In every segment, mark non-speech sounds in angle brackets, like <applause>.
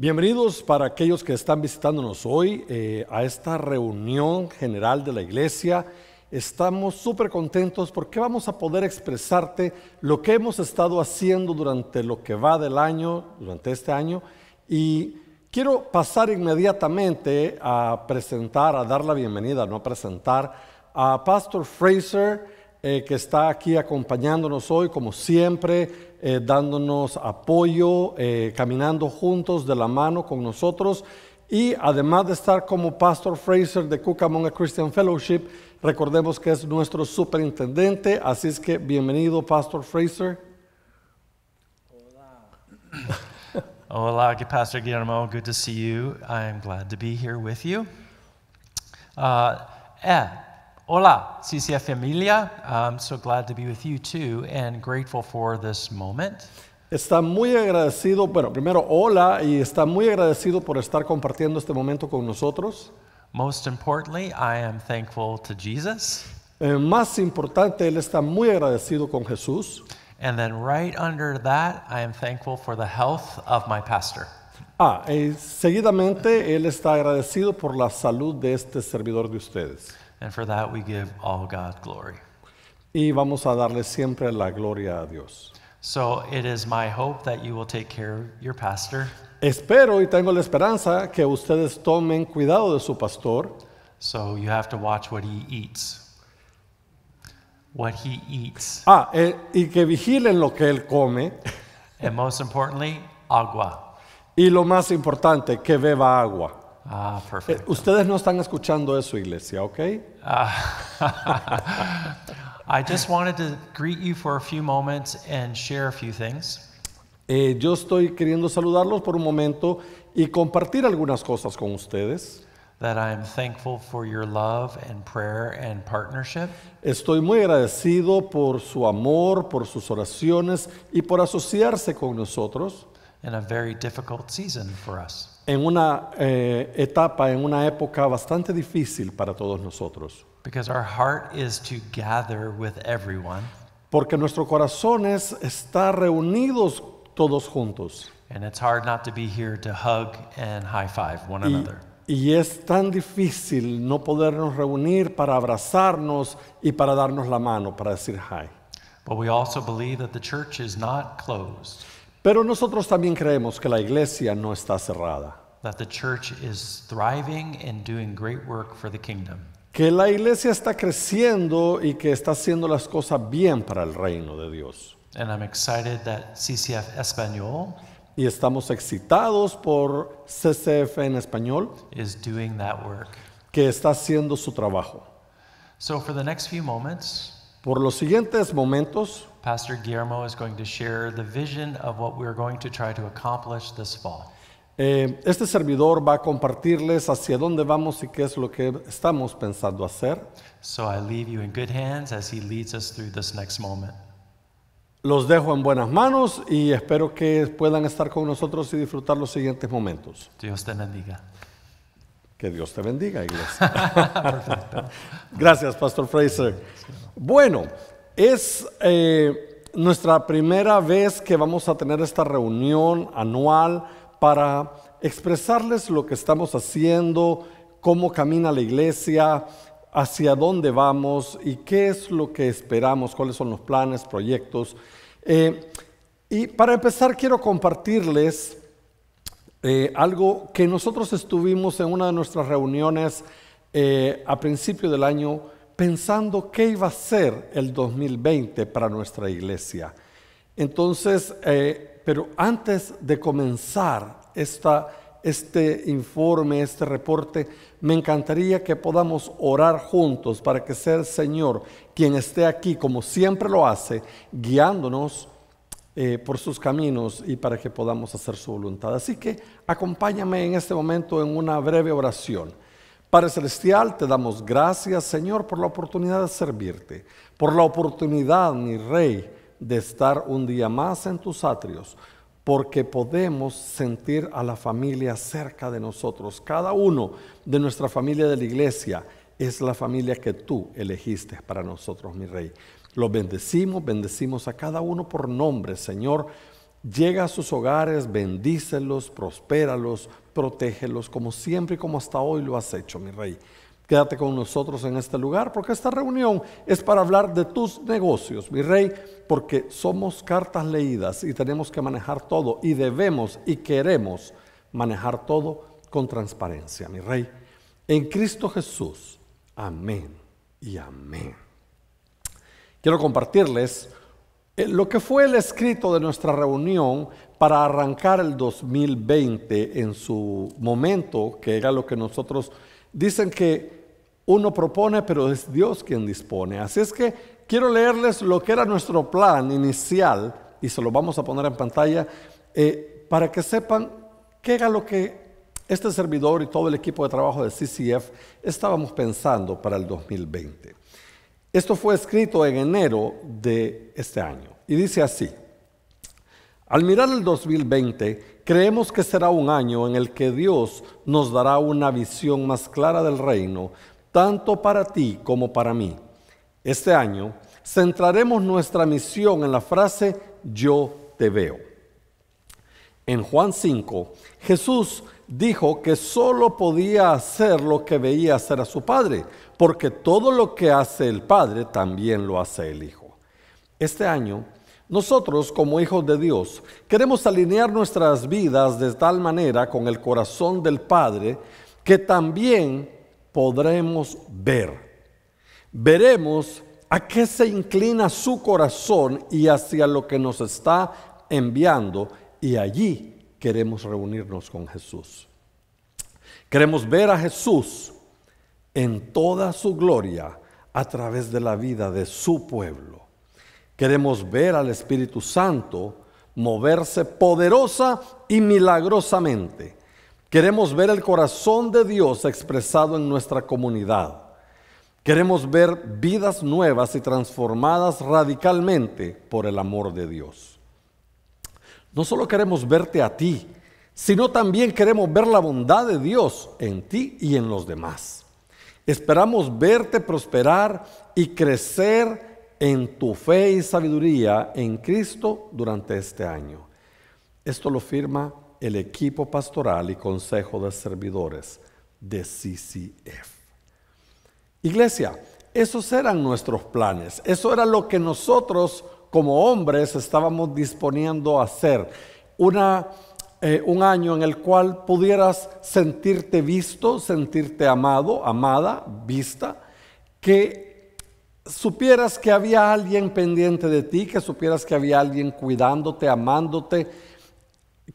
Bienvenidos para aquellos que están visitándonos hoy eh, a esta reunión general de la iglesia. Estamos súper contentos porque vamos a poder expresarte lo que hemos estado haciendo durante lo que va del año, durante este año. Y quiero pasar inmediatamente a presentar, a dar la bienvenida, no presentar, a Pastor Fraser. Eh, que está aquí acompañándonos hoy, como siempre, eh, dándonos apoyo, eh, caminando juntos de la mano con nosotros. Y además de estar como Pastor Fraser de Cucamonga Christian Fellowship, recordemos que es nuestro superintendente, así es que bienvenido Pastor Fraser. Hola. Hola, Pastor Guillermo. Good to see you. I glad to be here with you. Uh, Hola, CCF familia. I'm so glad to be with you too and grateful for this moment. Está muy agradecido, bueno, primero hola y está muy agradecido por estar compartiendo este momento con nosotros. Most importantly, I am thankful to Jesus. Eh, más importante, él está muy agradecido con Jesús. And then right under that, I am thankful for the health of my pastor. Ah, eh, seguidamente él está agradecido por la salud de este servidor de ustedes. And for that we give all God glory. Y vamos a darle siempre la gloria a Dios. So it is my hope that you will take care of your pastor. Espero y tengo la esperanza que ustedes tomen cuidado de su pastor. So you have to watch what he eats. What he eats. Ah, eh, y que vigilen lo que él come. And most importantly, agua. Y lo más importante, que beba agua. Ah, eh, perfecto. ustedes no están escuchando eso, iglesia, ¿ok? Uh, <laughs> I just wanted to greet you for a few moments and share a few things. Eh, yo estoy queriendo saludarlos por un momento y compartir algunas cosas con ustedes. That I am thankful for your love and prayer and partnership. Estoy muy agradecido por su amor, por sus oraciones y por asociarse con nosotros. In a very difficult season for us en una eh, etapa, en una época bastante difícil para todos nosotros. Porque nuestro corazón es estar reunidos todos juntos. y, es tan difícil no podernos reunir para abrazarnos y para darnos la mano, para decir hi. Pero nosotros también creemos que la iglesia no está cerrada. that the church is thriving and doing great work for the kingdom. Que la iglesia está creciendo y que está haciendo las cosas bien para el reino de Dios. And I'm excited that CCF Español y estamos excitados por CCF en español is doing that work. que está haciendo su trabajo. So for the next few moments, por los siguientes momentos, Pastor Guillermo is going to share the vision of what we're going to try to accomplish this fall. Eh, este servidor va a compartirles hacia dónde vamos y qué es lo que estamos pensando hacer. Los dejo en buenas manos y espero que puedan estar con nosotros y disfrutar los siguientes momentos. Dios te bendiga. Que Dios te bendiga, iglesia. <laughs> Gracias, Pastor Fraser. Bueno, es eh, nuestra primera vez que vamos a tener esta reunión anual para expresarles lo que estamos haciendo, cómo camina la iglesia, hacia dónde vamos y qué es lo que esperamos, cuáles son los planes, proyectos. Eh, y para empezar quiero compartirles eh, algo que nosotros estuvimos en una de nuestras reuniones eh, a principio del año pensando qué iba a ser el 2020 para nuestra iglesia. Entonces, pero antes de comenzar esta, este informe, este reporte, me encantaría que podamos orar juntos para que sea el Señor quien esté aquí, como siempre lo hace, guiándonos eh, por sus caminos y para que podamos hacer su voluntad. Así que acompáñame en este momento en una breve oración. Padre Celestial, te damos gracias, Señor, por la oportunidad de servirte, por la oportunidad, mi Rey, de estar un día más en tus atrios, porque podemos sentir a la familia cerca de nosotros. Cada uno de nuestra familia de la iglesia es la familia que tú elegiste para nosotros, mi rey. Los bendecimos, bendecimos a cada uno por nombre, Señor. Llega a sus hogares, bendícelos, prospéralos, protégelos, como siempre y como hasta hoy lo has hecho, mi rey. Quédate con nosotros en este lugar porque esta reunión es para hablar de tus negocios, mi rey, porque somos cartas leídas y tenemos que manejar todo y debemos y queremos manejar todo con transparencia, mi rey. En Cristo Jesús. Amén y amén. Quiero compartirles eh, lo que fue el escrito de nuestra reunión para arrancar el 2020 en su momento, que era lo que nosotros dicen que uno propone, pero es Dios quien dispone. Así es que quiero leerles lo que era nuestro plan inicial, y se lo vamos a poner en pantalla, eh, para que sepan qué era lo que este servidor y todo el equipo de trabajo de CCF estábamos pensando para el 2020. Esto fue escrito en enero de este año y dice así, al mirar el 2020, creemos que será un año en el que Dios nos dará una visión más clara del reino tanto para ti como para mí. Este año centraremos nuestra misión en la frase yo te veo. En Juan 5, Jesús dijo que solo podía hacer lo que veía hacer a su Padre, porque todo lo que hace el Padre también lo hace el Hijo. Este año, nosotros como hijos de Dios queremos alinear nuestras vidas de tal manera con el corazón del Padre que también podremos ver. Veremos a qué se inclina su corazón y hacia lo que nos está enviando y allí queremos reunirnos con Jesús. Queremos ver a Jesús en toda su gloria a través de la vida de su pueblo. Queremos ver al Espíritu Santo moverse poderosa y milagrosamente Queremos ver el corazón de Dios expresado en nuestra comunidad. Queremos ver vidas nuevas y transformadas radicalmente por el amor de Dios. No solo queremos verte a ti, sino también queremos ver la bondad de Dios en ti y en los demás. Esperamos verte prosperar y crecer en tu fe y sabiduría en Cristo durante este año. Esto lo firma el equipo pastoral y consejo de servidores de CCF. Iglesia, esos eran nuestros planes, eso era lo que nosotros como hombres estábamos disponiendo a hacer. Una, eh, un año en el cual pudieras sentirte visto, sentirte amado, amada, vista, que supieras que había alguien pendiente de ti, que supieras que había alguien cuidándote, amándote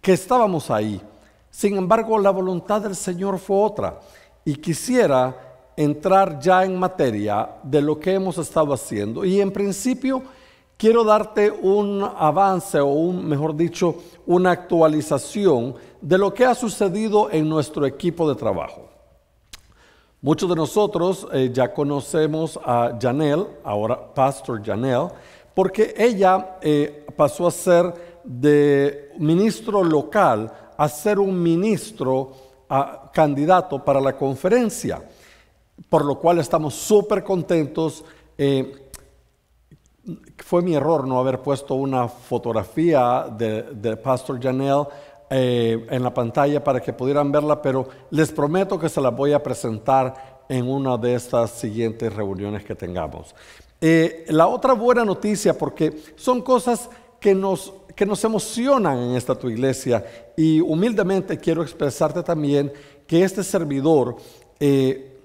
que estábamos ahí. Sin embargo, la voluntad del Señor fue otra. Y quisiera entrar ya en materia de lo que hemos estado haciendo. Y en principio, quiero darte un avance o un, mejor dicho, una actualización de lo que ha sucedido en nuestro equipo de trabajo. Muchos de nosotros eh, ya conocemos a Janelle, ahora Pastor Janelle, porque ella eh, pasó a ser de ministro local a ser un ministro candidato para la conferencia, por lo cual estamos súper contentos. Eh, fue mi error no haber puesto una fotografía de, Pastor Janelle eh, en la pantalla para que pudieran verla, pero les prometo que se la voy a presentar en una de estas siguientes reuniones que tengamos. Eh, la otra buena noticia, porque son cosas que nos que nos emocionan en esta tu iglesia. Y humildemente quiero expresarte también que este servidor eh,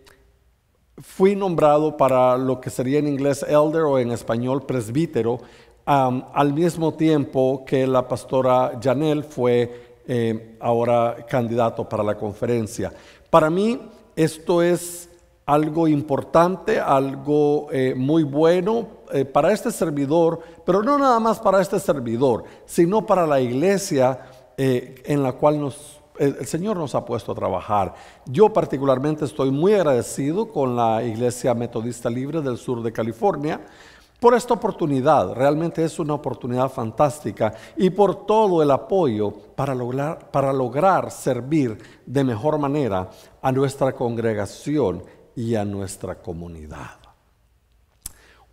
fui nombrado para lo que sería en inglés elder o en español presbítero, al mismo tiempo que la pastora Janel fue eh, ahora candidato para la conferencia. Para mí esto es algo importante, algo eh, muy bueno eh, para este servidor, pero no nada más para este servidor, sino para la iglesia eh, en la cual el Señor nos ha puesto a trabajar. Yo particularmente estoy muy agradecido con la Iglesia Metodista Libre del sur de California por esta oportunidad. Realmente es una oportunidad fantástica y por todo el apoyo para lograr servir de mejor manera a nuestra congregación y a nuestra comunidad.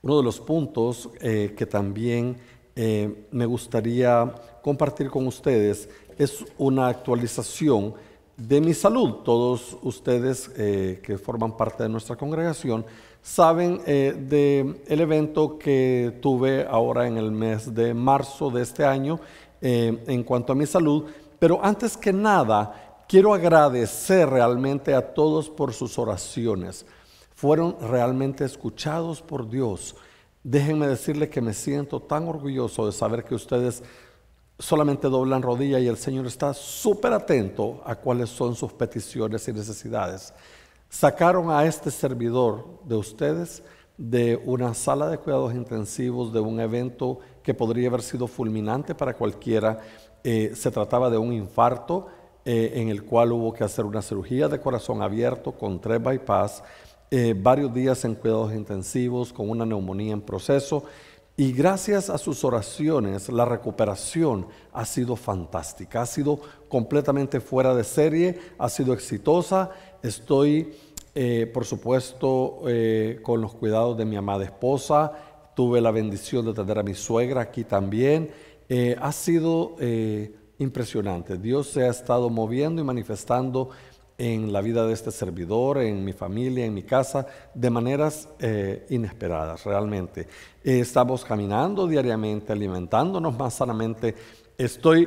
Uno de los puntos eh, que también eh, me gustaría compartir con ustedes es una actualización de mi salud. Todos ustedes eh, que forman parte de nuestra congregación saben del evento que tuve ahora en el mes de marzo de este año en cuanto a mi salud, pero antes que nada Quiero agradecer realmente a todos por sus oraciones. Fueron realmente escuchados por Dios. Déjenme decirles que me siento tan orgulloso de saber que ustedes solamente doblan rodilla y el Señor está súper atento a cuáles son sus peticiones y necesidades. Sacaron a este servidor de ustedes de una sala de cuidados intensivos, de un evento que podría haber sido fulminante para cualquiera. Eh, se trataba de un infarto eh, en el cual hubo que hacer una cirugía de corazón abierto con tres bypass, eh, varios días en cuidados intensivos, con una neumonía en proceso. Y gracias a sus oraciones, la recuperación ha sido fantástica, ha sido completamente fuera de serie, ha sido exitosa. Estoy, eh, por supuesto, con los cuidados de mi amada esposa. Tuve la bendición de tener a mi suegra aquí también. ha sido impresionante. Dios se ha estado moviendo y manifestando en la vida de este servidor, en mi familia, en mi casa, de maneras eh, inesperadas, realmente. estamos caminando diariamente, alimentándonos más sanamente. Estoy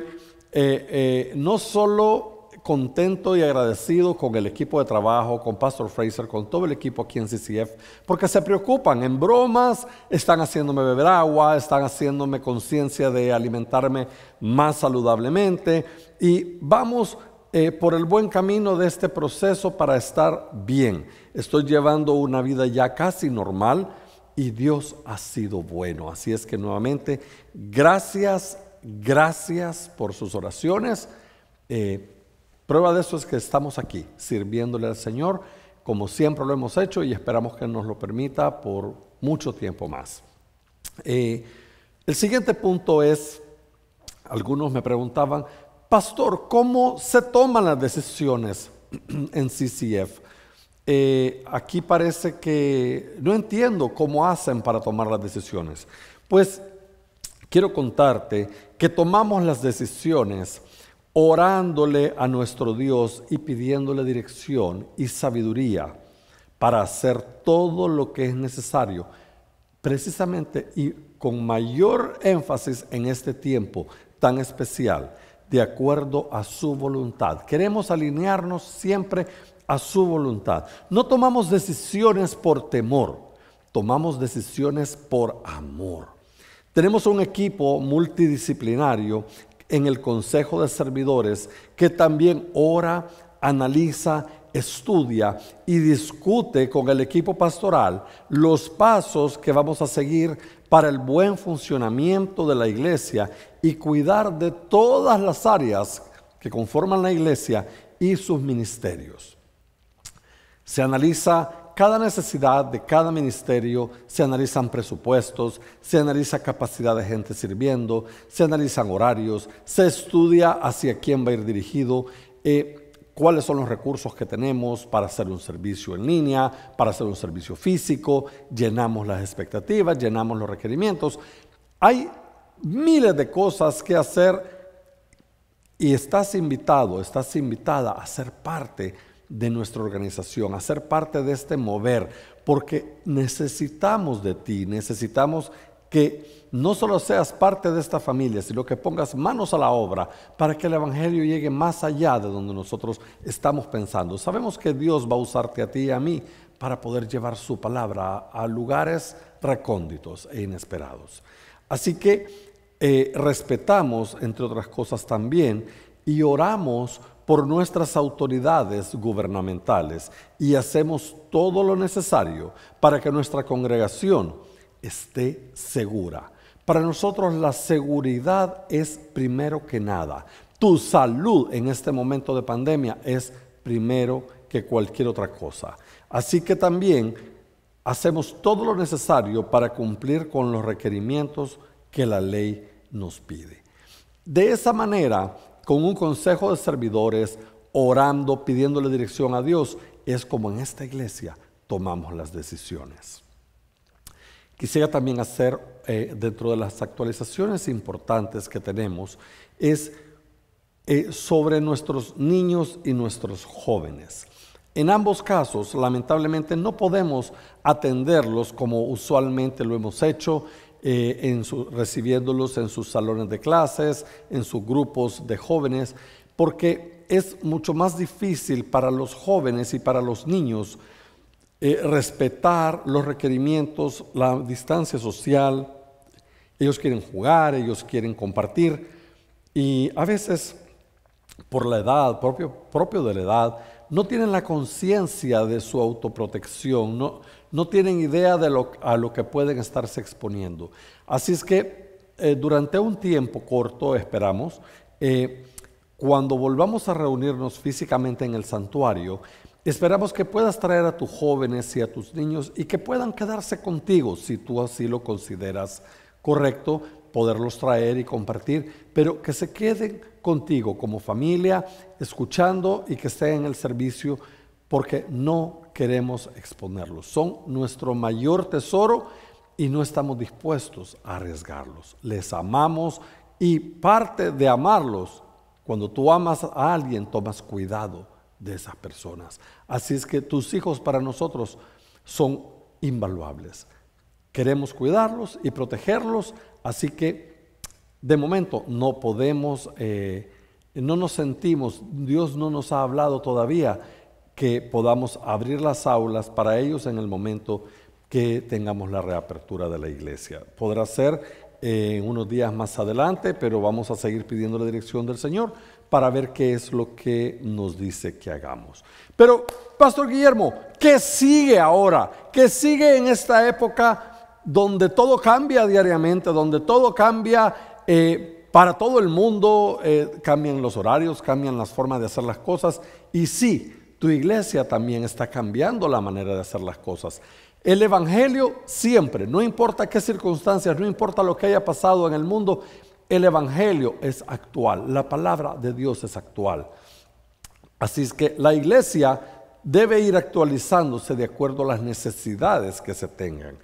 eh, eh, no solo contento y agradecido con el equipo de trabajo, con Pastor Fraser, con todo el equipo aquí en CCF, porque se preocupan en bromas, están haciéndome beber agua, están haciéndome conciencia de alimentarme más saludablemente y vamos eh, por el buen camino de este proceso para estar bien. Estoy llevando una vida ya casi normal y Dios ha sido bueno. Así es que nuevamente, gracias, gracias por sus oraciones. Eh, Prueba de eso es que estamos aquí sirviéndole al Señor como siempre lo hemos hecho y esperamos que nos lo permita por mucho tiempo más. Eh, el siguiente punto es, algunos me preguntaban, Pastor, ¿cómo se toman las decisiones <clears throat> en CCF? Eh, aquí parece que no entiendo cómo hacen para tomar las decisiones. Pues quiero contarte que tomamos las decisiones orándole a nuestro Dios y pidiéndole dirección y sabiduría para hacer todo lo que es necesario, precisamente y con mayor énfasis en este tiempo tan especial, de acuerdo a su voluntad. Queremos alinearnos siempre a su voluntad. No tomamos decisiones por temor, tomamos decisiones por amor. Tenemos un equipo multidisciplinario en el Consejo de Servidores, que también ora, analiza, estudia y discute con el equipo pastoral los pasos que vamos a seguir para el buen funcionamiento de la iglesia y cuidar de todas las áreas que conforman la iglesia y sus ministerios. Se analiza cada necesidad de cada ministerio, se analizan presupuestos, se analiza capacidad de gente sirviendo, se analizan horarios, se estudia hacia quién va a ir dirigido, y eh, cuáles son los recursos que tenemos para hacer un servicio en línea, para hacer un servicio físico, llenamos las expectativas, llenamos los requerimientos. Hay miles de cosas que hacer y estás invitado, estás invitada a ser parte de nuestra organización, a ser parte de este mover, porque necesitamos de ti, necesitamos que no solo seas parte de esta familia, sino que pongas manos a la obra para que el Evangelio llegue más allá de donde nosotros estamos pensando. Sabemos que Dios va a usarte a ti y a mí para poder llevar su palabra a lugares recónditos e inesperados. Así que eh, respetamos, entre otras cosas también, y oramos por nuestras autoridades gubernamentales y hacemos todo lo necesario para que nuestra congregación esté segura. Para nosotros la seguridad es primero que nada. Tu salud en este momento de pandemia es primero que cualquier otra cosa. Así que también hacemos todo lo necesario para cumplir con los requerimientos que la ley nos pide. De esa manera con un consejo de servidores, orando, pidiéndole dirección a Dios, es como en esta iglesia tomamos las decisiones. Quisiera también hacer, eh, dentro de las actualizaciones importantes que tenemos, es eh, sobre nuestros niños y nuestros jóvenes. En ambos casos, lamentablemente, no podemos atenderlos como usualmente lo hemos hecho eh, en recibiéndolos en sus salones de clases, en sus grupos de jóvenes, porque es mucho más difícil para los jóvenes y para los niños eh, respetar los requerimientos, la distancia social. Ellos quieren jugar, ellos quieren compartir y a veces por la edad, propio, propio de la edad, no tienen la conciencia de su autoprotección, no, no tienen idea de lo, a lo que pueden estarse exponiendo. Así es que eh, durante un tiempo corto, esperamos, eh, cuando volvamos a reunirnos físicamente en el santuario, Esperamos que puedas traer a tus jóvenes y a tus niños y que puedan quedarse contigo si tú así lo consideras correcto, poderlos traer y compartir, pero que se queden contigo como familia, escuchando y que estén en el servicio, porque no queremos exponerlos. Son nuestro mayor tesoro y no estamos dispuestos a arriesgarlos. Les amamos y parte de amarlos, cuando tú amas a alguien, tomas cuidado de esas personas. Así es que tus hijos para nosotros son invaluables. Queremos cuidarlos y protegerlos, así que de momento no podemos, eh, no nos sentimos, Dios no nos ha hablado todavía que podamos abrir las aulas para ellos en el momento que tengamos la reapertura de la iglesia. Podrá ser eh, en unos días más adelante, pero vamos a seguir pidiendo la dirección del Señor para ver qué es lo que nos dice que hagamos. Pero, Pastor Guillermo, ¿qué sigue ahora? ¿Qué sigue en esta época donde todo cambia diariamente, donde todo cambia eh, para todo el mundo? Eh, cambian los horarios, cambian las formas de hacer las cosas y sí, tu iglesia también está cambiando la manera de hacer las cosas. El Evangelio siempre, no importa qué circunstancias, no importa lo que haya pasado en el mundo, el Evangelio es actual, la palabra de Dios es actual. Así es que la iglesia debe ir actualizándose de acuerdo a las necesidades que se tengan.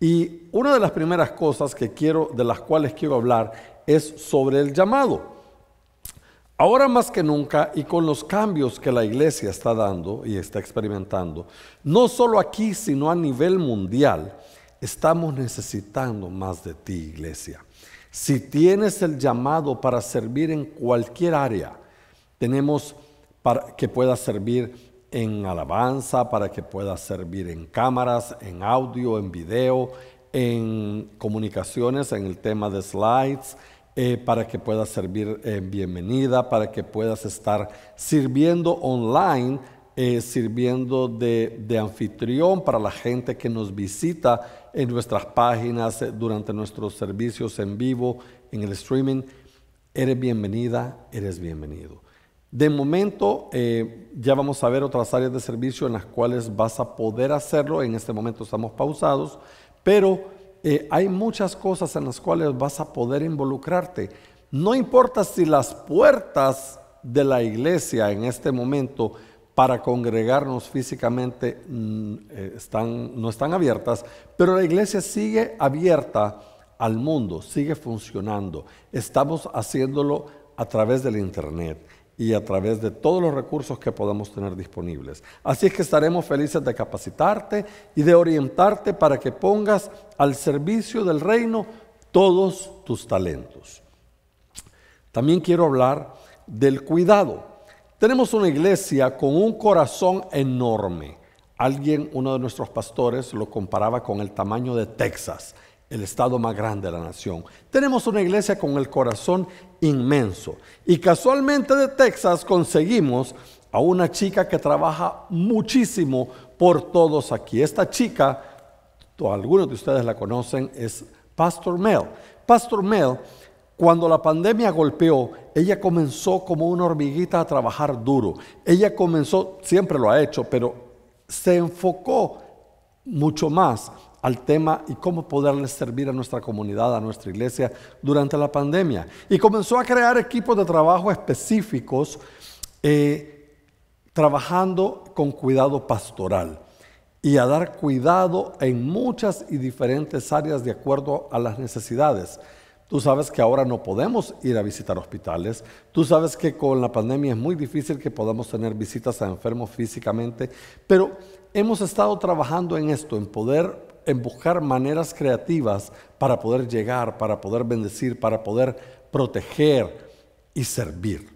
Y una de las primeras cosas que quiero, de las cuales quiero hablar, es sobre el llamado. Ahora más que nunca y con los cambios que la iglesia está dando y está experimentando, no solo aquí, sino a nivel mundial, estamos necesitando más de ti, iglesia. Si tienes el llamado para servir en cualquier área, tenemos para que puedas servir en alabanza, para que puedas servir en cámaras, en audio, en video, en comunicaciones, en el tema de slides, eh, para que puedas servir en eh, bienvenida, para que puedas estar sirviendo online, eh, sirviendo de, de, anfitrión para la gente que nos visita en nuestras páginas, durante nuestros servicios en vivo, en el streaming. Eres bienvenida, eres bienvenido. De momento, ya vamos a ver otras áreas de servicio en las cuales vas a poder hacerlo. En este momento estamos pausados, pero eh, hay muchas cosas en las cuales vas a poder involucrarte. No importa si las puertas de la iglesia en este momento para congregarnos físicamente mm, eh, están, no están abiertas, pero la iglesia sigue abierta al mundo, sigue funcionando. Estamos haciéndolo a través del Internet y a través de todos los recursos que podamos tener disponibles. Así es que estaremos felices de capacitarte y de orientarte para que pongas al servicio del reino todos tus talentos. También quiero hablar del cuidado. Tenemos una iglesia con un corazón enorme. Alguien, uno de nuestros pastores, lo comparaba con el tamaño de Texas el estado más grande de la nación. Tenemos una iglesia con el corazón inmenso. Y casualmente de Texas conseguimos a una chica que trabaja muchísimo por todos aquí. Esta chica, algunos de ustedes la conocen, es Pastor Mel. Pastor Mel, cuando la pandemia golpeó, ella comenzó como una hormiguita a trabajar duro. Ella comenzó, siempre lo ha hecho, pero se enfocó mucho más al tema y cómo poderles servir a nuestra comunidad, a nuestra iglesia durante la pandemia. Y comenzó a crear equipos de trabajo específicos eh, trabajando con cuidado pastoral y a dar cuidado en muchas y diferentes áreas de acuerdo a las necesidades. Tú sabes que ahora no podemos ir a visitar hospitales. Tú sabes que con la pandemia es muy difícil que podamos tener visitas a enfermos físicamente. Pero hemos estado trabajando en esto, en poder en buscar maneras creativas para poder llegar, para poder bendecir, para poder proteger y servir.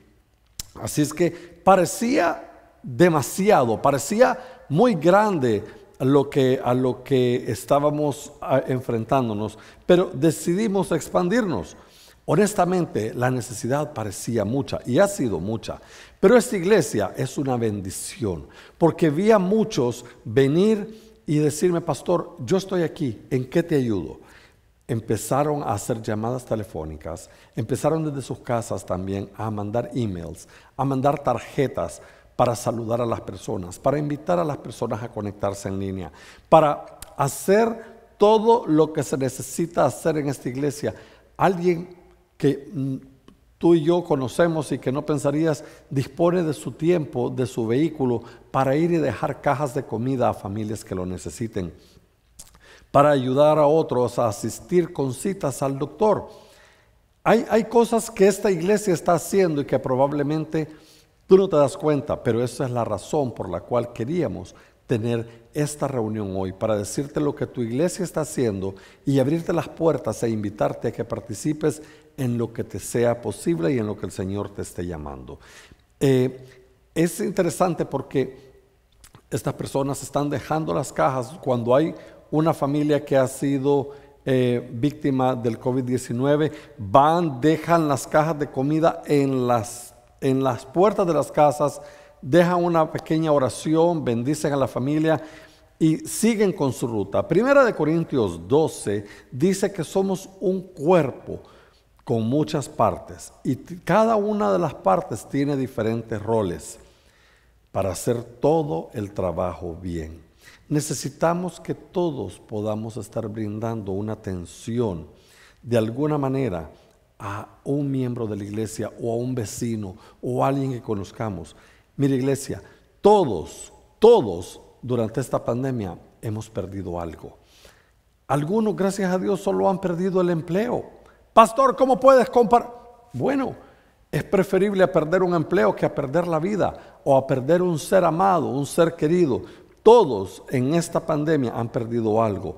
Así es que parecía demasiado, parecía muy grande lo que, a lo que estábamos ah, enfrentándonos, pero decidimos expandirnos. Honestamente, la necesidad parecía mucha y ha sido mucha, pero esta iglesia es una bendición porque vi a muchos venir y decirme, pastor, yo estoy aquí, ¿en qué te ayudo? Empezaron a hacer llamadas telefónicas, empezaron desde sus casas también a mandar emails, a mandar tarjetas para saludar a las personas, para invitar a las personas a conectarse en línea, para hacer todo lo que se necesita hacer en esta iglesia. Alguien que mm, tú y yo conocemos y que no pensarías, dispone de su tiempo, de su vehículo, para ir y dejar cajas de comida a familias que lo necesiten, para ayudar a otros a asistir con citas al doctor. Hay, hay cosas que esta iglesia está haciendo y que probablemente tú no te das cuenta, pero esa es la razón por la cual queríamos tener esta reunión hoy para decirte lo que tu iglesia está haciendo y abrirte las puertas e invitarte a que participes en lo que te sea posible y en lo que el Señor te esté llamando. Eh, es interesante porque estas personas están dejando las cajas cuando hay una familia que ha sido eh, víctima del COVID-19, van, dejan las cajas de comida en las, en las puertas de las casas, dejan una pequeña oración, bendicen a la familia y siguen con su ruta. Primera de Corintios 12 dice que somos un cuerpo, con muchas partes y cada una de las partes tiene diferentes roles para hacer todo el trabajo bien. Necesitamos que todos podamos estar brindando una atención de alguna manera a un miembro de la iglesia o a un vecino o a alguien que conozcamos. Mira iglesia, todos, todos durante esta pandemia hemos perdido algo. Algunos, gracias a Dios, solo han perdido el empleo. Pastor, ¿cómo puedes comparar? Bueno, es preferible a perder un empleo que a perder la vida o a perder un ser amado, un ser querido. Todos en esta pandemia han perdido algo.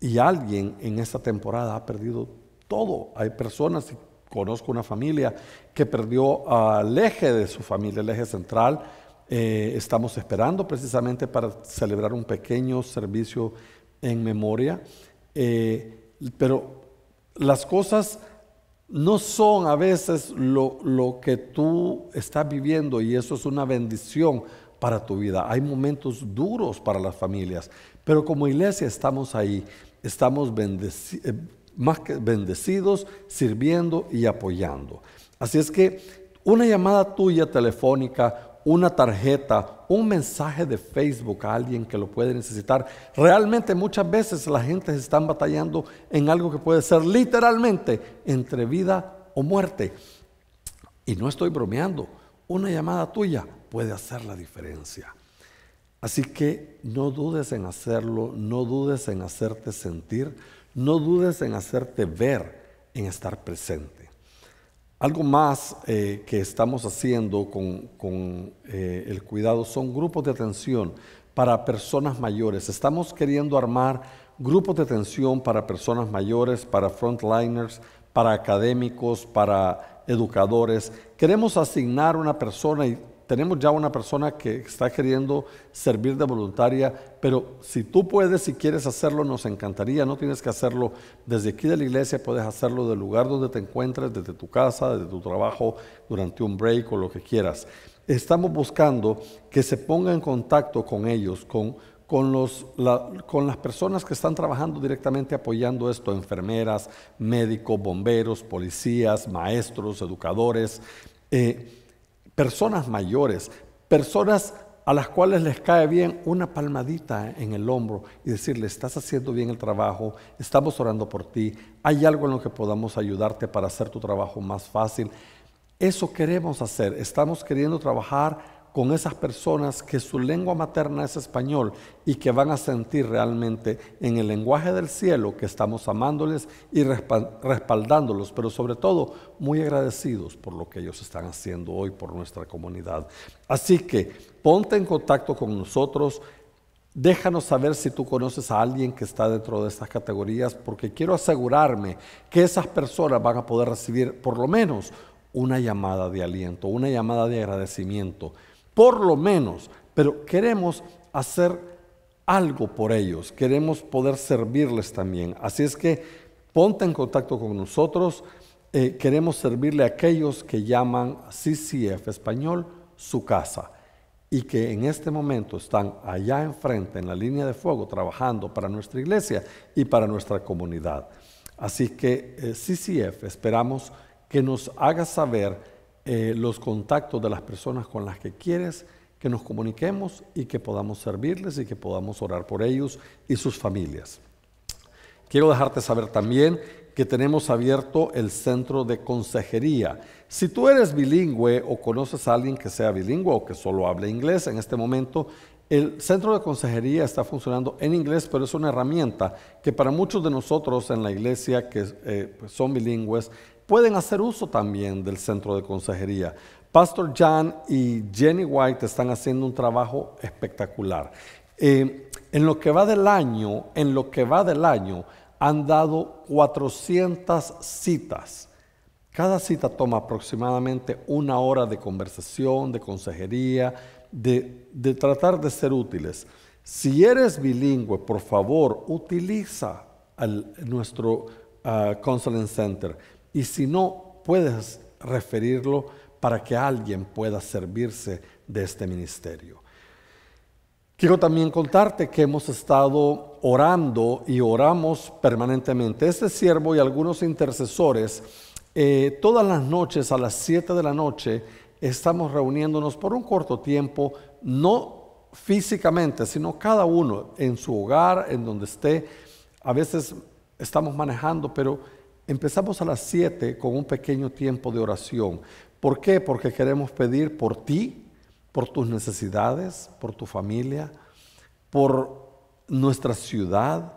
Y alguien en esta temporada ha perdido todo. Hay personas, conozco una familia que perdió al eje de su familia, el eje central. Eh, estamos esperando precisamente para celebrar un pequeño servicio en memoria. Eh, pero las cosas no son a veces lo, que tú estás viviendo y eso es una bendición para tu vida. Hay momentos duros para las familias, pero como iglesia estamos ahí, estamos eh, más que bendecidos, sirviendo y apoyando. Así es que una llamada tuya telefónica, una tarjeta, un mensaje de Facebook a alguien que lo puede necesitar. Realmente muchas veces la gente se está batallando en algo que puede ser literalmente entre vida o muerte. Y no estoy bromeando, una llamada tuya puede hacer la diferencia. Así que no dudes en hacerlo, no dudes en hacerte sentir, no dudes en hacerte ver, en estar presente. Algo más eh, que estamos haciendo con, eh, el cuidado son grupos de atención para personas mayores. Estamos queriendo armar grupos de atención para personas mayores, para frontliners, para académicos, para educadores. Queremos asignar una persona y tenemos ya una persona que está queriendo servir de voluntaria, pero si tú puedes, si quieres hacerlo, nos encantaría, no tienes que hacerlo desde aquí de la iglesia, puedes hacerlo del lugar donde te encuentres, desde tu casa, desde tu trabajo, durante un break o lo que quieras. Estamos buscando que se ponga en contacto con ellos, con, con, los, con, las personas que están trabajando directamente apoyando esto, enfermeras, médicos, bomberos, policías, maestros, educadores. Eh, personas mayores, personas a las cuales les cae bien una palmadita en el hombro y decirle, estás haciendo bien el trabajo, estamos orando por ti, hay algo en lo que podamos ayudarte para hacer tu trabajo más fácil. Eso queremos hacer, estamos queriendo trabajar con esas personas que su lengua materna es español y que van a sentir realmente en el lenguaje del cielo que estamos amándoles y respaldándolos, pero sobre todo muy agradecidos por lo que ellos están haciendo hoy por nuestra comunidad. Así que ponte en contacto con nosotros. Déjanos saber si tú conoces a alguien que está dentro de estas categorías, porque quiero asegurarme que esas personas van a poder recibir por lo menos una llamada de aliento, una llamada de agradecimiento por lo menos, pero queremos hacer algo por ellos, queremos poder servirles también. Así es que ponte en contacto con nosotros, eh, queremos servirle a aquellos que llaman CCF Español su casa y que en este momento están allá enfrente en la línea de fuego trabajando para nuestra iglesia y para nuestra comunidad. Así que CCF eh, esperamos que nos haga saber eh, los contactos de las personas con las que quieres que nos comuniquemos y que podamos servirles y que podamos orar por ellos y sus familias. Quiero dejarte saber también que tenemos abierto el centro de consejería. Si tú eres bilingüe o conoces a alguien que sea bilingüe o que solo hable inglés en este momento, el centro de consejería está funcionando en inglés, pero es una herramienta que para muchos de nosotros en la iglesia que eh, pues, son bilingües pueden hacer uso también del centro de consejería. Pastor Jan y Jenny White están haciendo un trabajo espectacular. Eh, en lo que va del año, en lo que va del año, han dado 400 citas. Cada cita toma aproximadamente una hora de conversación, de consejería, de, tratar de ser útiles. Si eres bilingüe, por favor, utiliza nuestro ah, Counseling Center y si no, puedes referirlo para que alguien pueda servirse de este ministerio. Quiero también contarte que hemos estado orando y oramos permanentemente. Este siervo y algunos intercesores, eh, todas las noches a las 7 de la noche, estamos reuniéndonos por un corto tiempo, no físicamente, sino cada uno en su hogar, en donde esté. A veces estamos manejando, pero Empezamos a las 7 con un pequeño tiempo de oración. ¿Por qué? Porque queremos pedir por ti, por tus necesidades, por tu familia, por nuestra ciudad,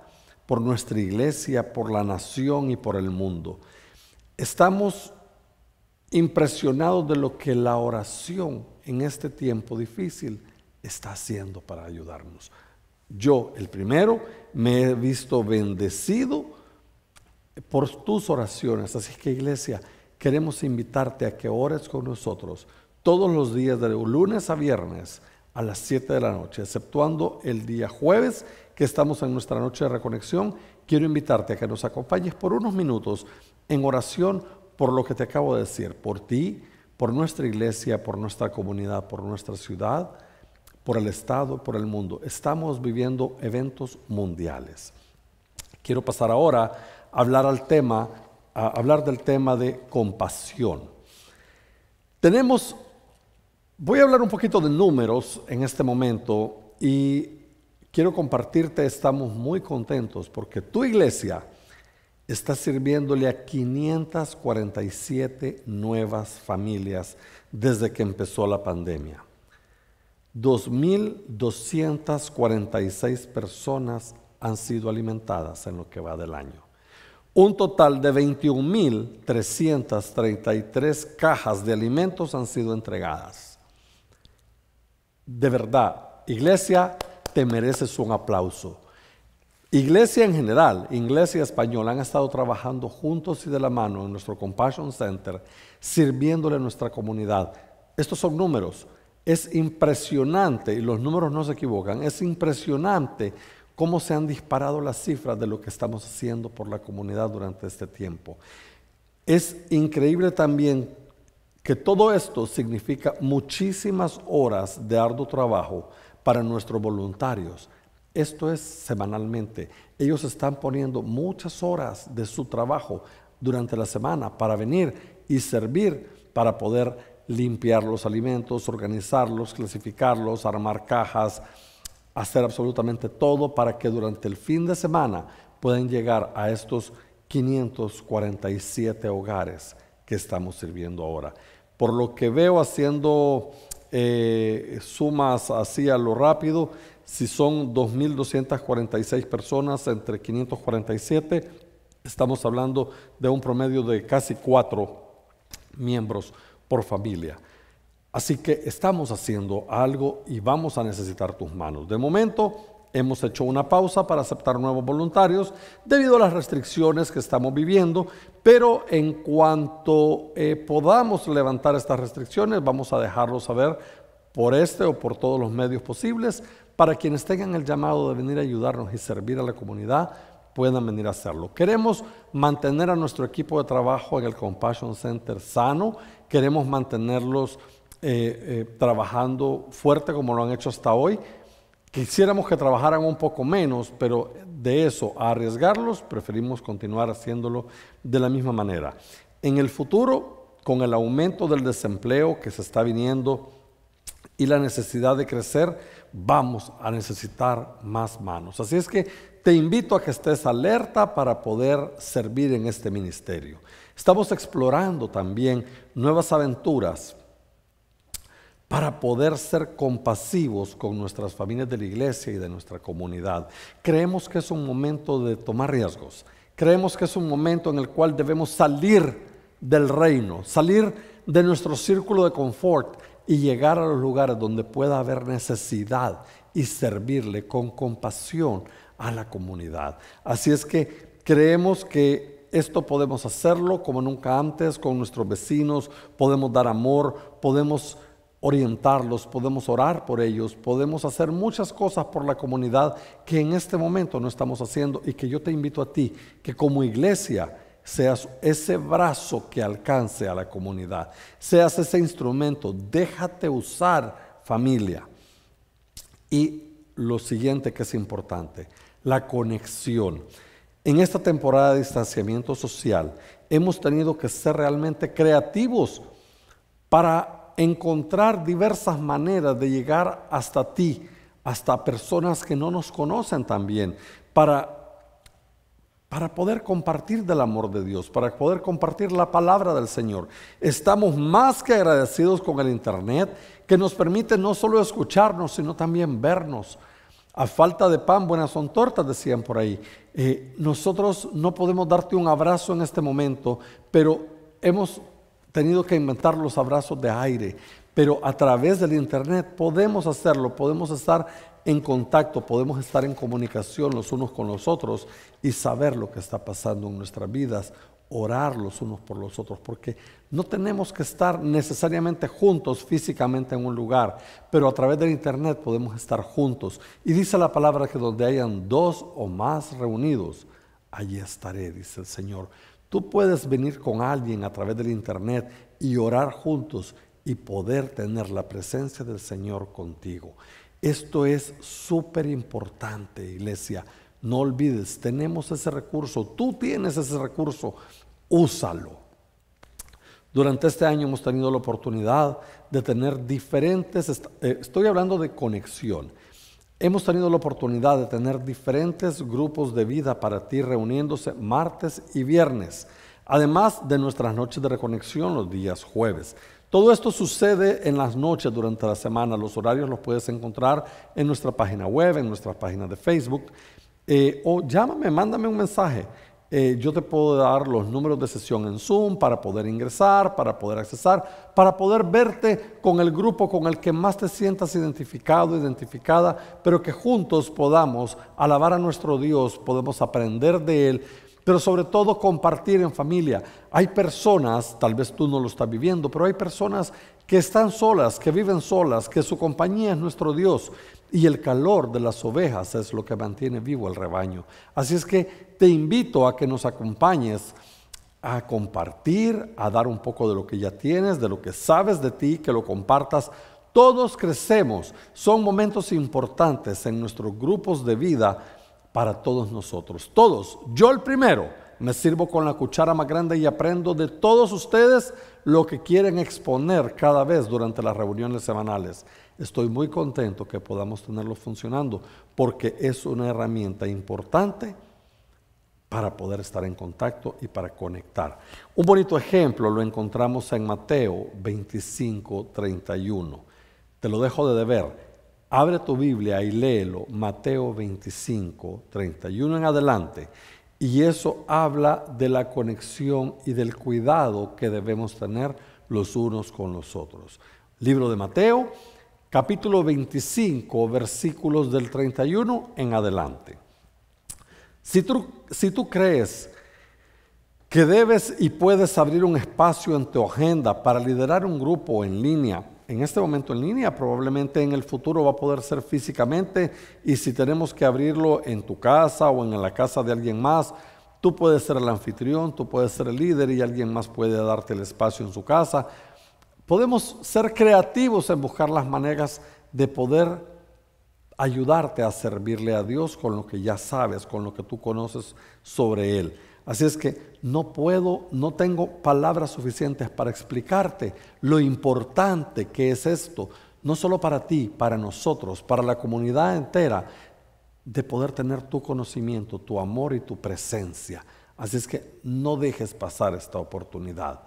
por nuestra iglesia, por la nación y por el mundo. Estamos impresionados de lo que la oración en este tiempo difícil está haciendo para ayudarnos. Yo, el primero, me he visto bendecido por tus oraciones. Así que iglesia, queremos invitarte a que ores con nosotros todos los días de lunes a viernes a las 7 de la noche, exceptuando el día jueves que estamos en nuestra noche de reconexión. Quiero invitarte a que nos acompañes por unos minutos en oración por lo que te acabo de decir, por ti, por nuestra iglesia, por nuestra comunidad, por nuestra ciudad, por el Estado, por el mundo. Estamos viviendo eventos mundiales. Quiero pasar ahora hablar, al tema, hablar del tema de compasión. Tenemos, voy a hablar un poquito de números en este momento y quiero compartirte, estamos muy contentos porque tu iglesia está sirviéndole a 547 nuevas familias desde que empezó la pandemia. 2.246 personas han sido alimentadas en lo que va del año. Un total de 21.333 cajas de alimentos han sido entregadas. De verdad, iglesia, te mereces un aplauso. Iglesia en general, Iglesia española han estado trabajando juntos y de la mano en nuestro Compassion Center, sirviéndole a nuestra comunidad. Estos son números. Es impresionante, y los números no se equivocan, es impresionante cómo se han disparado las cifras de lo que estamos haciendo por la comunidad durante este tiempo. Es increíble también que todo esto significa muchísimas horas de arduo trabajo para nuestros voluntarios. Esto es semanalmente. Ellos están poniendo muchas horas de su trabajo durante la semana para venir y servir para poder limpiar los alimentos, organizarlos, clasificarlos, armar cajas, hacer absolutamente todo para que durante el fin de semana puedan llegar a estos 547 hogares que estamos sirviendo ahora. Por lo que veo haciendo eh, sumas así a lo rápido, si son 2.246 personas entre 547, estamos hablando de un promedio de casi cuatro miembros por familia. Así que estamos haciendo algo y vamos a necesitar tus manos. De momento, hemos hecho una pausa para aceptar nuevos voluntarios debido a las restricciones que estamos viviendo, pero en cuanto eh, podamos levantar estas restricciones, vamos a dejarlo saber por este o por todos los medios posibles para quienes tengan el llamado de venir a ayudarnos y servir a la comunidad puedan venir a hacerlo. Queremos mantener a nuestro equipo de trabajo en el Compassion Center sano, queremos mantenerlos eh, eh, trabajando fuerte como lo han hecho hasta hoy. Quisiéramos que trabajaran un poco menos, pero de eso, a arriesgarlos, preferimos continuar haciéndolo de la misma manera. En el futuro, con el aumento del desempleo que se está viniendo y la necesidad de crecer, vamos a necesitar más manos. Así es que te invito a que estés alerta para poder servir en este ministerio. Estamos explorando también nuevas aventuras para poder ser compasivos con nuestras familias de la iglesia y de nuestra comunidad. Creemos que es un momento de tomar riesgos. Creemos que es un momento en el cual debemos salir del reino, salir de nuestro círculo de confort y llegar a los lugares donde pueda haber necesidad y servirle con compasión a la comunidad. Así es que creemos que esto podemos hacerlo como nunca antes con nuestros vecinos, podemos dar amor, podemos orientarlos, podemos orar por ellos, podemos hacer muchas cosas por la comunidad que en este momento no estamos haciendo y que yo te invito a ti, que como iglesia seas ese brazo que alcance a la comunidad, seas ese instrumento, déjate usar familia. Y lo siguiente que es importante, la conexión. En esta temporada de distanciamiento social hemos tenido que ser realmente creativos para encontrar diversas maneras de llegar hasta ti, hasta personas que no nos conocen también, para para poder compartir del amor de Dios, para poder compartir la palabra del Señor. Estamos más que agradecidos con el Internet, que nos permite no solo escucharnos, sino también vernos. A falta de pan, buenas son tortas, decían por ahí. Eh, nosotros no podemos darte un abrazo en este momento, pero hemos tenido que inventar los abrazos de aire, pero a través del Internet podemos hacerlo, podemos estar en contacto, podemos estar en comunicación los unos con los otros y saber lo que está pasando en nuestras vidas, orar los unos por los otros, porque no tenemos que estar necesariamente juntos físicamente en un lugar, pero a través del Internet podemos estar juntos. Y dice la palabra que donde hayan dos o más reunidos, allí estaré, dice el Señor. Tú puedes venir con alguien a través del Internet y orar juntos y poder tener la presencia del Señor contigo. Esto es súper importante, iglesia. No olvides, tenemos ese recurso, tú tienes ese recurso, úsalo. Durante este año hemos tenido la oportunidad de tener diferentes, eh, estoy hablando de conexión, Hemos tenido la oportunidad de tener diferentes grupos de vida para ti reuniéndose martes y viernes, además de nuestras noches de reconexión los días jueves. Todo esto sucede en las noches durante la semana. Los horarios los puedes encontrar en nuestra página web, en nuestra página de Facebook. Eh, o llámame, mándame un mensaje. Eh, yo te puedo dar los números de sesión en Zoom para poder ingresar, para poder accesar, para poder verte con el grupo con el que más te sientas identificado, identificada, pero que juntos podamos alabar a nuestro Dios, podemos aprender de Él, pero sobre todo compartir en familia. Hay personas, tal vez tú no lo estás viviendo, pero hay personas que están solas, que viven solas, que su compañía es nuestro Dios y el calor de las ovejas es lo que mantiene vivo el rebaño. Así es que te invito a que nos acompañes a compartir, a dar un poco de lo que ya tienes, de lo que sabes de ti, que lo compartas. Todos crecemos. Son momentos importantes en nuestros grupos de vida para todos nosotros. Todos. Yo el primero. Me sirvo con la cuchara más grande y aprendo de todos ustedes lo que quieren exponer cada vez durante las reuniones semanales. Estoy muy contento que podamos tenerlo funcionando porque es una herramienta importante para poder estar en contacto y para conectar. Un bonito ejemplo lo encontramos en Mateo 25, 31. Te lo dejo de deber. Abre tu Biblia y léelo, Mateo 25, 31 en adelante. Y eso habla de la conexión y del cuidado que debemos tener los unos con los otros. Libro de Mateo capítulo 25, versículos del 31 en adelante. Si tú, si tú crees que debes y puedes abrir un espacio en tu agenda para liderar un grupo en línea, en este momento en línea, probablemente en el futuro va a poder ser físicamente y si tenemos que abrirlo en tu casa o en la casa de alguien más, tú puedes ser el anfitrión, tú puedes ser el líder y alguien más puede darte el espacio en su casa, Podemos ser creativos en buscar las maneras de poder ayudarte a servirle a Dios con lo que ya sabes, con lo que tú conoces sobre Él. Así es que no puedo, no tengo palabras suficientes para explicarte lo importante que es esto, no solo para ti, para nosotros, para la comunidad entera, de poder tener tu conocimiento, tu amor y tu presencia. Así es que no dejes pasar esta oportunidad.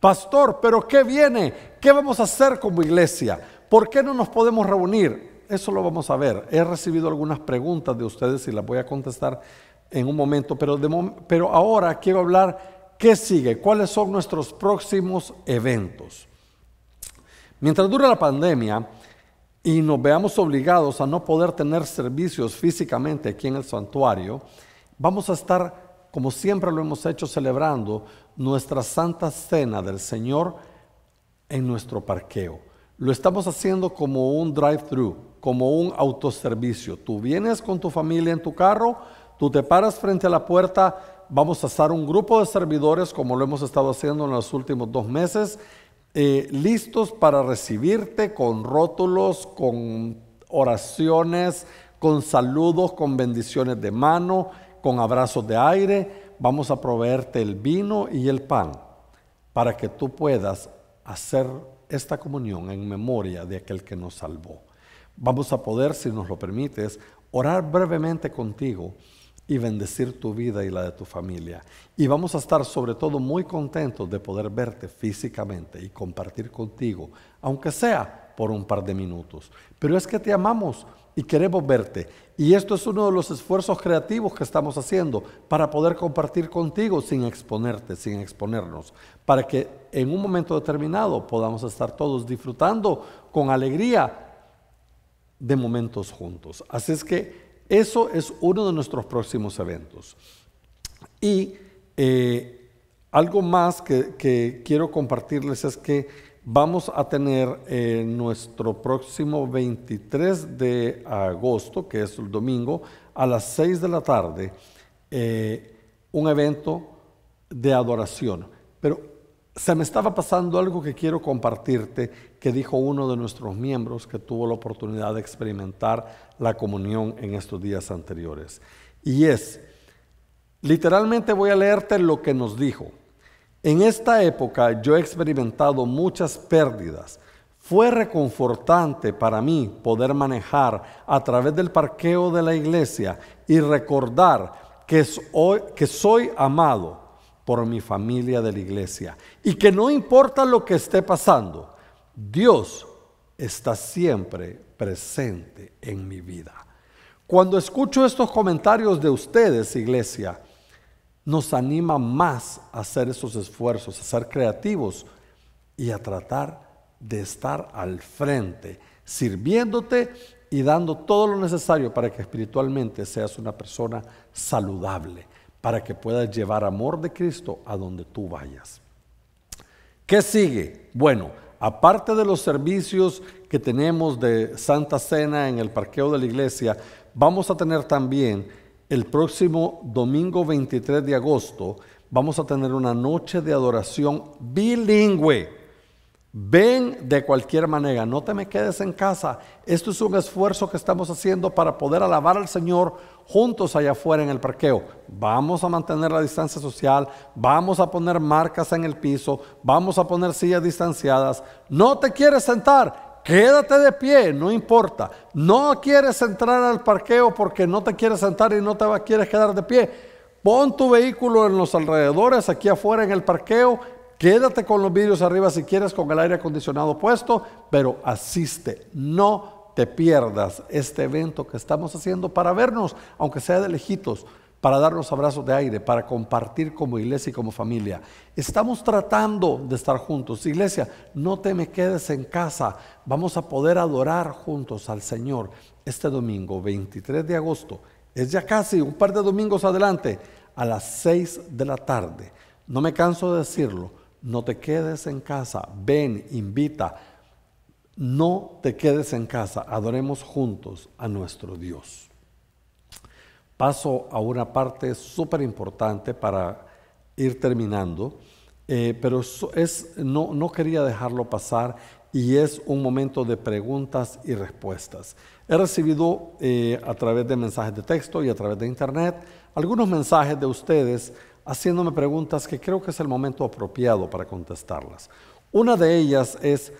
Pastor, pero ¿qué viene? ¿Qué vamos a hacer como iglesia? ¿Por qué no nos podemos reunir? Eso lo vamos a ver. He recibido algunas preguntas de ustedes y las voy a contestar en un momento, pero, ahora quiero hablar qué sigue, cuáles son nuestros próximos eventos. Mientras dure la pandemia y nos veamos obligados a no poder tener servicios físicamente aquí en el santuario, vamos a estar, como siempre lo hemos hecho, celebrando nuestra santa cena del Señor en nuestro parqueo. Lo estamos haciendo como un drive-thru, como un autoservicio. Tú vienes con tu familia en tu carro, tú te paras frente a la puerta, vamos a estar un grupo de servidores, como lo hemos estado haciendo en los últimos dos meses, eh, listos para recibirte con rótulos, con oraciones, con saludos, con bendiciones de mano, con abrazos de aire vamos a proveerte el vino y el pan para que tú puedas hacer esta comunión en memoria de aquel que nos salvó. Vamos a poder, si nos lo permites, orar brevemente contigo y bendecir tu vida y la de tu familia. Y vamos a estar sobre todo muy contentos de poder verte físicamente y compartir contigo, aunque sea por un par de minutos. Pero es que te amamos y queremos verte. Y esto es uno de los esfuerzos creativos que estamos haciendo para poder compartir contigo sin exponerte, sin exponernos, para que en un momento determinado podamos estar todos disfrutando con alegría de momentos juntos. Así es que eso es uno de nuestros próximos eventos. Y eh, algo más que quiero compartirles es que Vamos a tener eh, nuestro próximo 23 de agosto, que es el domingo, a las 6 de la tarde, eh, un evento de adoración. Pero se me estaba pasando algo que quiero compartirte, que dijo uno de nuestros miembros que tuvo la oportunidad de experimentar la comunión en estos días anteriores. Y es, literalmente voy a leerte lo que nos dijo. En esta época yo he experimentado muchas pérdidas. Fue reconfortante para mí poder manejar a través del parqueo de la iglesia y recordar que soy, amado por mi familia de la iglesia y que no importa lo que esté pasando, Dios está siempre presente en mi vida. Cuando escucho estos comentarios de ustedes, iglesia, nos anima más a hacer esos esfuerzos, a ser creativos y a tratar de estar al frente, sirviéndote y dando todo lo necesario para que espiritualmente seas una persona saludable, para que puedas llevar amor de Cristo a donde tú vayas. ¿Qué sigue? Bueno, aparte de los servicios que tenemos de Santa Cena en el parqueo de la iglesia, vamos a tener también el próximo domingo 23 de agosto vamos a tener una noche de adoración bilingüe. Ven de cualquier manera, no te me quedes en casa. Esto es un esfuerzo que estamos haciendo para poder alabar al Señor juntos allá afuera en el parqueo. Vamos a mantener la distancia social, vamos a poner marcas en el piso, vamos a poner sillas distanciadas. No te quieres sentar, Quédate de pie, no importa. No quieres entrar al parqueo porque no te quieres sentar y no te quieres quedar de pie. Pon tu vehículo en los alrededores, aquí afuera en el parqueo. Quédate con los vidrios arriba si quieres, con el aire acondicionado puesto, pero asiste. No te pierdas este evento que estamos haciendo para vernos, aunque sea de lejitos para darnos abrazos de aire, para compartir como iglesia y como familia. Estamos tratando de estar juntos. Iglesia, no te me quedes en casa. Vamos a poder adorar juntos al Señor este domingo 23 de agosto. Es ya casi un par de domingos adelante, a las 6 de la tarde. No me canso de decirlo, no te quedes en casa. Ven, invita. No te quedes en casa. Adoremos juntos a nuestro Dios paso a una parte súper importante para ir terminando, eh, pero es, no, no quería dejarlo pasar y es un momento de preguntas y respuestas. He recibido eh, a través de mensajes de texto y a través de internet algunos mensajes de ustedes haciéndome preguntas que creo que es el momento apropiado para contestarlas. Una de ellas es,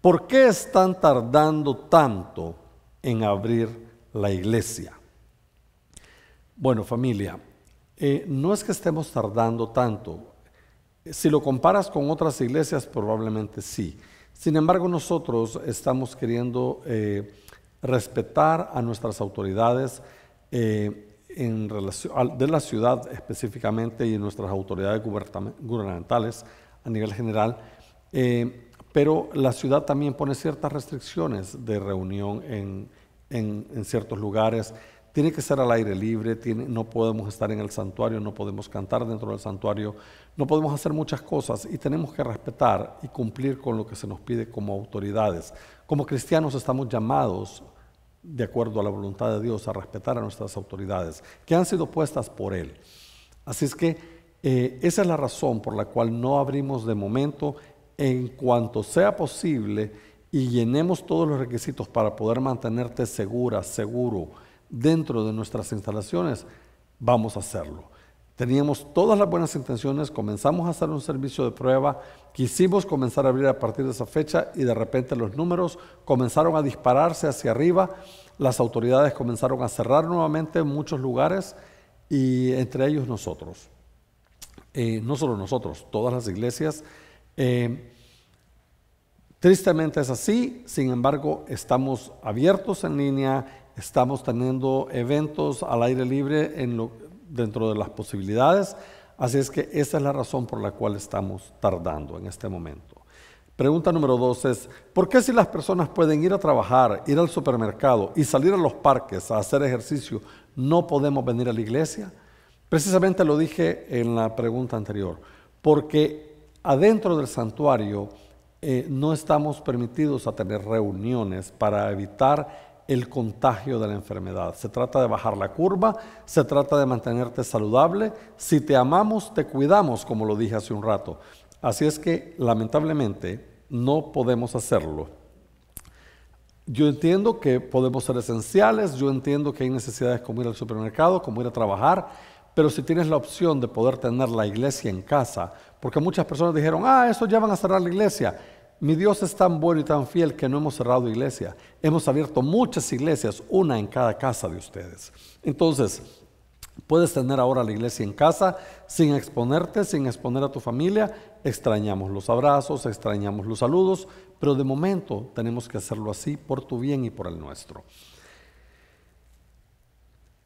¿por qué están tardando tanto en abrir la iglesia? Bueno, familia, eh, no es que estemos tardando tanto. Si lo comparas con otras iglesias, probablemente sí. Sin embargo, nosotros estamos queriendo eh, respetar a nuestras autoridades eh, de la ciudad específicamente y nuestras autoridades gubernamentales a nivel general. pero la ciudad también pone ciertas restricciones de reunión en, en ciertos lugares tiene que ser al aire libre, no podemos estar en el santuario, no podemos cantar dentro del santuario, no podemos hacer muchas cosas y tenemos que respetar y cumplir con lo que se nos pide como autoridades. Como cristianos estamos llamados, de acuerdo a la voluntad de Dios, a respetar a nuestras autoridades que han sido puestas por Él. Así es que eh, esa es la razón por la cual no abrimos de momento en cuanto sea posible y llenemos todos los requisitos para poder mantenerte segura, seguro dentro de nuestras instalaciones, vamos a hacerlo. Teníamos todas las buenas intenciones, comenzamos a hacer un servicio de prueba, quisimos comenzar a abrir a partir de esa fecha y de repente los números comenzaron a dispararse hacia arriba, las autoridades comenzaron a cerrar nuevamente muchos lugares y entre ellos nosotros. Eh, no solo nosotros, todas las iglesias. Eh, tristemente es así, sin embargo estamos abiertos en línea, Estamos teniendo eventos al aire libre dentro de las posibilidades. Así es que esa es la razón por la cual estamos tardando en este momento. Pregunta número dos es, ¿por qué si las personas pueden ir a trabajar, ir al supermercado y salir a los parques a hacer ejercicio, no podemos venir a la iglesia? Precisamente lo dije en la pregunta anterior, porque adentro del santuario eh, no estamos permitidos a tener reuniones para evitar el contagio de la enfermedad. Se trata de bajar la curva, se trata de mantenerte saludable. Si te amamos, te cuidamos, como lo dije hace un rato. Así es que, lamentablemente, no podemos hacerlo. Yo entiendo que podemos ser esenciales, yo entiendo que hay necesidades como ir al supermercado, como ir a trabajar, pero si tienes la opción de poder tener la iglesia en casa, porque muchas personas dijeron, ah, eso ya van a cerrar la iglesia. Mi Dios es tan bueno y tan fiel que no hemos cerrado iglesia. Hemos abierto muchas iglesias, una en cada casa de ustedes. Entonces, puedes tener ahora la iglesia en casa sin exponerte, sin exponer a tu familia. Extrañamos los abrazos, extrañamos los saludos, pero de momento tenemos que hacerlo así por tu bien y por el nuestro.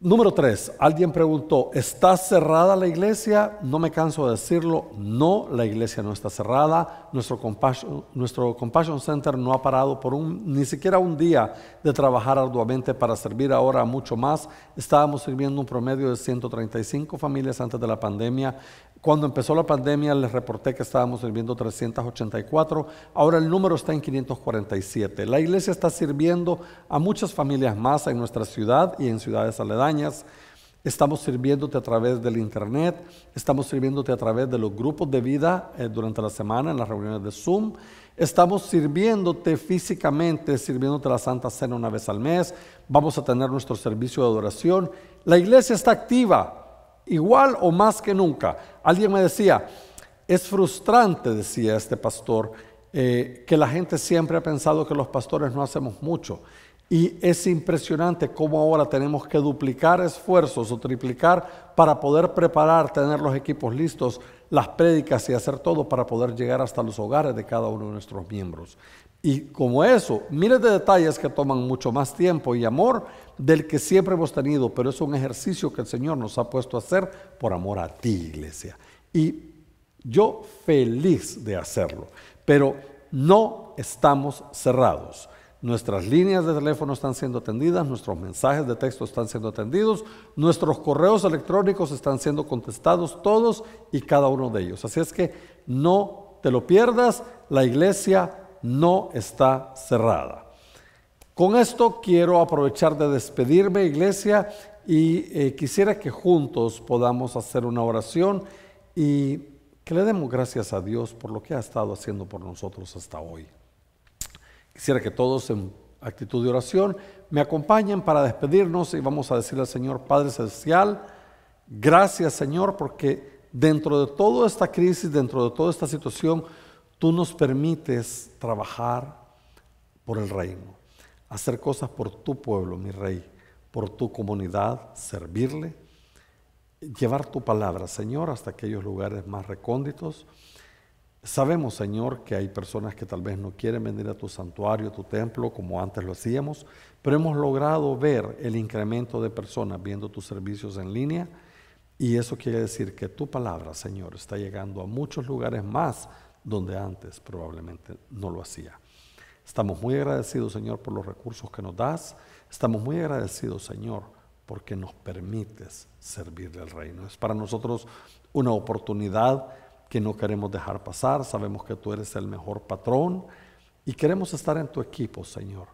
Número tres, alguien preguntó, ¿está cerrada la iglesia? No me canso de decirlo, no, la iglesia no está cerrada. Nuestro Compassion, nuestro Compassion Center no ha parado por un, ni siquiera un día de trabajar arduamente para servir ahora mucho más. Estábamos sirviendo un promedio de 135 familias antes de la pandemia. Cuando empezó la pandemia les reporté que estábamos sirviendo 384, ahora el número está en 547. La iglesia está sirviendo a muchas familias más en nuestra ciudad y en ciudades aledañas estamos sirviéndote a través del Internet, estamos sirviéndote a través de los grupos de vida eh, durante la semana, en las reuniones de Zoom, estamos sirviéndote físicamente, sirviéndote la Santa Cena una vez al mes, vamos a tener nuestro servicio de adoración. La iglesia está activa, igual o más que nunca. Alguien me decía, es frustrante, decía este pastor, eh, que la gente siempre ha pensado que los pastores no hacemos mucho. Y es impresionante cómo ahora tenemos que duplicar esfuerzos o triplicar para poder preparar, tener los equipos listos, las prédicas y hacer todo para poder llegar hasta los hogares de cada uno de nuestros miembros. Y como eso, miles de detalles que toman mucho más tiempo y amor del que siempre hemos tenido, pero es un ejercicio que el Señor nos ha puesto a hacer por amor a ti, iglesia. Y yo feliz de hacerlo, pero no estamos cerrados. Nuestras líneas de teléfono están siendo atendidas, nuestros mensajes de texto están siendo atendidos, nuestros correos electrónicos están siendo contestados, todos y cada uno de ellos. Así es que no te lo pierdas, la iglesia no está cerrada. Con esto quiero aprovechar de despedirme, iglesia, y eh, quisiera que juntos podamos hacer una oración y que le demos gracias a Dios por lo que ha estado haciendo por nosotros hasta hoy. Quisiera que todos en actitud de oración me acompañen para despedirnos y vamos a decirle al Señor, Padre Celestial, gracias Señor, porque dentro de toda esta crisis, dentro de toda esta situación, tú nos permites trabajar por el reino, hacer cosas por tu pueblo, mi rey, por tu comunidad, servirle, llevar tu palabra, Señor, hasta aquellos lugares más recónditos Sabemos, Señor, que hay personas que tal vez no quieren venir a tu santuario, a tu templo, como antes lo hacíamos, pero hemos logrado ver el incremento de personas viendo tus servicios en línea y eso quiere decir que tu palabra, Señor, está llegando a muchos lugares más donde antes probablemente no lo hacía. Estamos muy agradecidos, Señor, por los recursos que nos das. Estamos muy agradecidos, Señor, porque nos permites servirle al reino. Es para nosotros una oportunidad que no queremos dejar pasar, sabemos que tú eres el mejor patrón y queremos estar en tu equipo, Señor.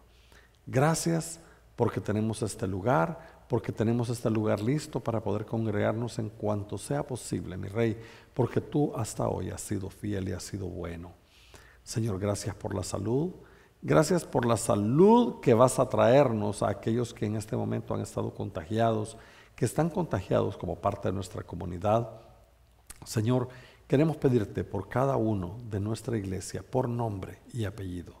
Gracias porque tenemos este lugar, porque tenemos este lugar listo para poder congregarnos en cuanto sea posible, mi Rey, porque tú hasta hoy has sido fiel y has sido bueno. Señor, gracias por la salud. Gracias por la salud que vas a traernos a aquellos que en este momento han estado contagiados, que están contagiados como parte de nuestra comunidad. Señor, Queremos pedirte por cada uno de nuestra iglesia, por nombre y apellido,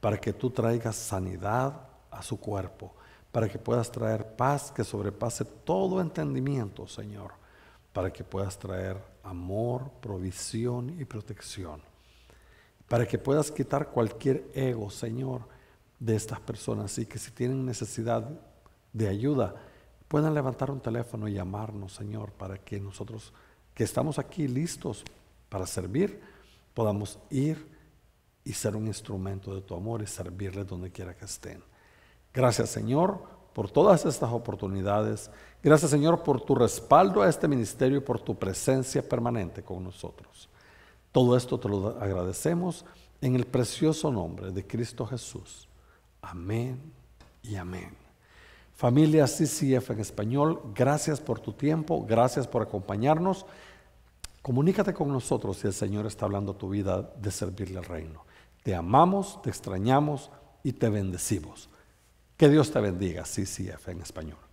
para que tú traigas sanidad a su cuerpo, para que puedas traer paz que sobrepase todo entendimiento, Señor, para que puedas traer amor, provisión y protección, para que puedas quitar cualquier ego, Señor, de estas personas y que si tienen necesidad de ayuda, puedan levantar un teléfono y llamarnos, Señor, para que nosotros que estamos aquí listos para servir, podamos ir y ser un instrumento de tu amor y servirles donde quiera que estén. Gracias Señor por todas estas oportunidades. Gracias Señor por tu respaldo a este ministerio y por tu presencia permanente con nosotros. Todo esto te lo agradecemos en el precioso nombre de Cristo Jesús. Amén y amén. Familia CCF en español, gracias por tu tiempo, gracias por acompañarnos. Comunícate con nosotros si el Señor está hablando tu vida de servirle al reino. Te amamos, te extrañamos y te bendecimos. Que Dios te bendiga, CCF en español.